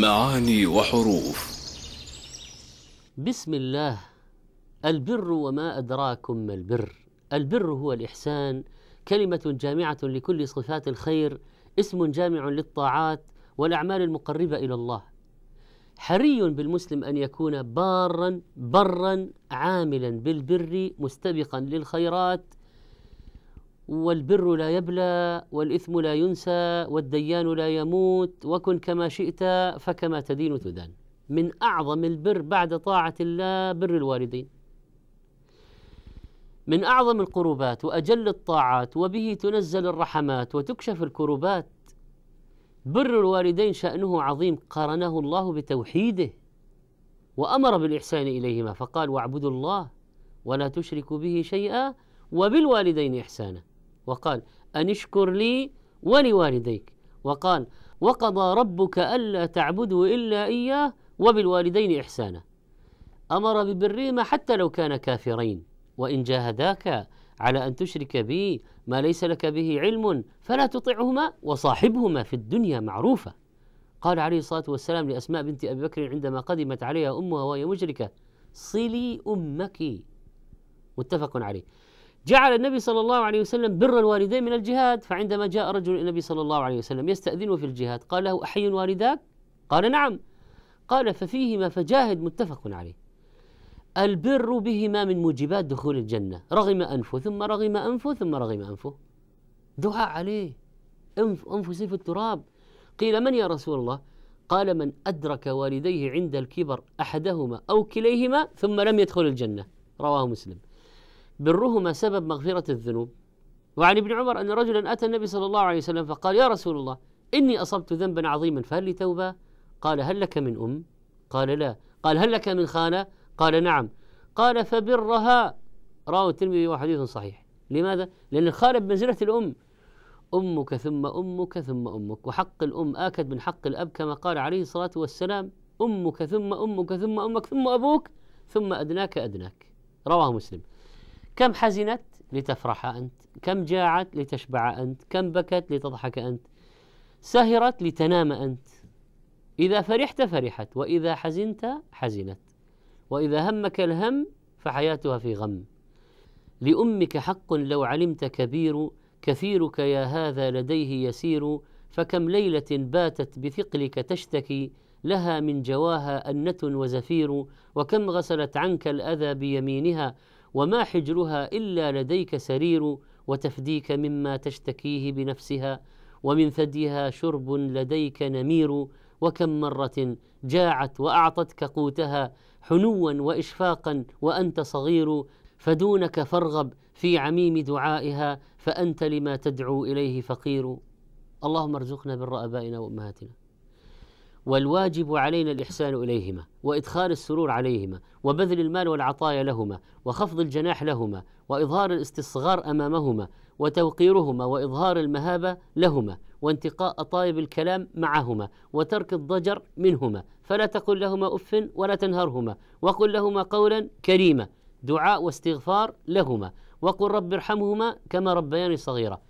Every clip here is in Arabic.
معاني وحروف بسم الله البر وما أدراكم ما البر البر هو الإحسان كلمة جامعة لكل صفات الخير اسم جامع للطاعات والأعمال المقربة إلى الله حري بالمسلم أن يكون بارا برا عاملا بالبر مستبقا للخيرات والبر لا يبلى والإثم لا ينسى والديان لا يموت وكن كما شئت فكما تدين تدان من أعظم البر بعد طاعة الله بر الوالدين من أعظم القربات وأجل الطاعات وبه تنزل الرحمات وتكشف الكربات بر الوالدين شأنه عظيم قرنه الله بتوحيده وأمر بالإحسان إليهما فقال واعبدوا الله ولا تشركوا به شيئا وبالوالدين إحسانا وقال أن اشكر لي ولوالديك وقال وقضى ربك ألا تعبدوا إلا إياه وبالوالدين إحسانا أمر ببرهما حتى لو كان كافرين وإن جاهداك على أن تشرك بي ما ليس لك به علم فلا تطعهما وصاحبهما في الدنيا معروفة قال عليه الصلاة والسلام لأسماء بنت أبي بكر عندما قدمت عليها أمها وهي مشركة صلي أمك متفق عليه جعل النبي صلى الله عليه وسلم بر الوالدين من الجهاد فعندما جاء رجل إلى النبي صلى الله عليه وسلم يستأذنه في الجهاد قال له أحي والداك قال نعم قال ففيهما فجاهد متفق عليه البر بهما من موجبات دخول الجنة رغم أنفه ثم رغم أنفه ثم رغم أنفه دعاء عليه أنف أنفسي في التراب قيل من يا رسول الله قال من أدرك والديه عند الكبر أحدهما أو كليهما ثم لم يدخل الجنة رواه مسلم برهما سبب مغفرة الذنوب وعن ابن عمر أن رجلا أتى النبي صلى الله عليه وسلم فقال يا رسول الله إني أصبت ذنبا عظيما فهل لي توبة؟ قال هل لك من أم؟ قال لا قال هل لك من خانة؟ قال نعم قال فبرها رواه الترمذي وحديث صحيح لماذا؟ لأن الخالة بمنزلة الأم أمك ثم أمك ثم أمك وحق الأم آكد من حق الأب كما قال عليه الصلاة والسلام أمك ثم أمك ثم أمك ثم أبوك ثم أدناك أدناك رواه مسلم كم حزنت لتفرح أنت كم جاعت لتشبع أنت كم بكت لتضحك أنت سهرت لتنام أنت إذا فرحت فرحت وإذا حزنت حزنت وإذا همك الهم فحياتها في غم لأمك حق لو علمت كبير كثيرك يا هذا لديه يسير فكم ليلة باتت بثقلك تشتكي لها من جواها أنة وزفير وكم غسلت عنك الأذى بيمينها وما حجرها إلا لديك سرير وتفديك مما تشتكيه بنفسها ومن ثديها شرب لديك نمير وكم مرة جاعت وأعطتك قوتها حنوا وإشفاقا وأنت صغير فدونك فارغب في عميم دعائها فأنت لما تدعو إليه فقير اللهم ارزقنا بر آبائنا وأمهاتنا والواجب علينا الإحسان إليهما وإدخال السرور عليهما وبذل المال والعطايا لهما وخفض الجناح لهما وإظهار الاستصغار أمامهما وتوقيرهما وإظهار المهابة لهما وانتقاء طيب الكلام معهما وترك الضجر منهما فلا تقل لهما أف ولا تنهرهما وقل لهما قولا كريما دعاء واستغفار لهما وقل رب ارحمهما كما ربياني صغيرة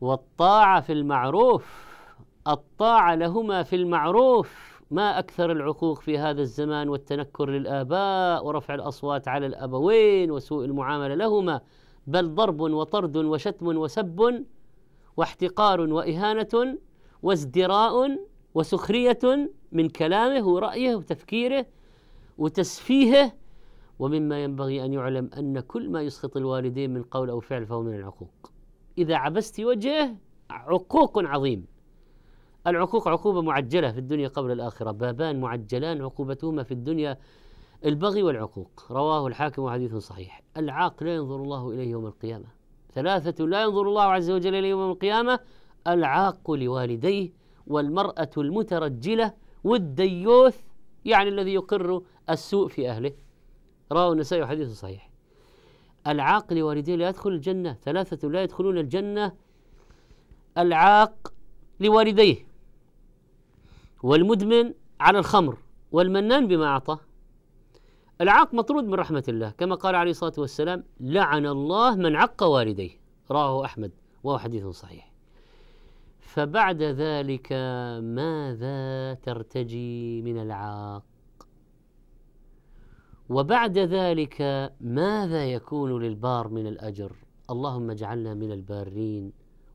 والطاعة في المعروف الطاعه لهما في المعروف ما اكثر العقوق في هذا الزمان والتنكر للاباء ورفع الاصوات على الابوين وسوء المعامله لهما بل ضرب وطرد وشتم وسب واحتقار واهانه وازدراء وسخريه من كلامه ورايه وتفكيره وتسفيهه ومما ينبغي ان يعلم ان كل ما يسخط الوالدين من قول او فعل فهو من العقوق اذا عبست وجهه عقوق عظيم العقوق عقوبة معجلة في الدنيا قبل الآخرة بابان معجلان عقوبتهما في الدنيا البغي والعقوق رواه الحاكم وحديث صحيح العاق لا ينظر الله إليه يوم القيامة ثلاثة لا ينظر الله عز وجل إليه يوم القيامة العاق لوالديه والمرأة المترجلة والديوث يعني الذي يقر السوء في أهله رواه النسائي وحديث صحيح العاق لوالديه لا يدخل الجنة ثلاثة لا يدخلون الجنة العاق لوالديه والمدمن على الخمر والمنان بما أعطاه العاق مطرود من رحمة الله كما قال عليه الصلاة والسلام لعن الله من عق والديه رواه أحمد وهو حديث صحيح فبعد ذلك ماذا ترتجي من العاق وبعد ذلك ماذا يكون للبار من الأجر اللهم اجعلنا من البارين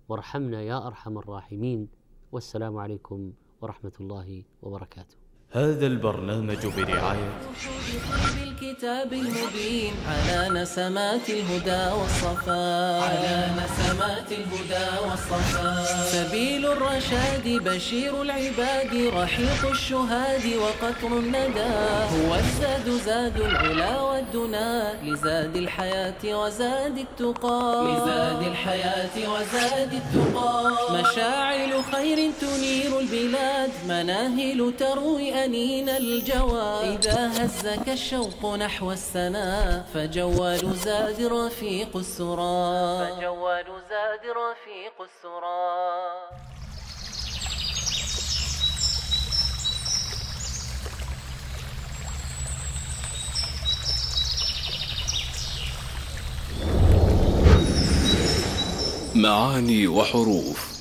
وارحمنا يا أرحم الراحمين والسلام عليكم ورحمة الله وبركاته هذا البرنامج برعاية بالكتاب المبين على نسمات الهدى والصفاء على نسمات الهدى والصفاء سبيل الرشاد بشير العباد رحيق الشهاد وقطر الندى هو الزاد زاد العلا والدنا لزاد الحياة وزاد التقى لزاد الحياة وزاد التقى مشاعل خير تنير البلاد مناهل تروي بنين الجوى إذا هزك الشوق نحو السنا فجوال زاد رفيق السرى فجوال زاد رفيق السرى معاني وحروف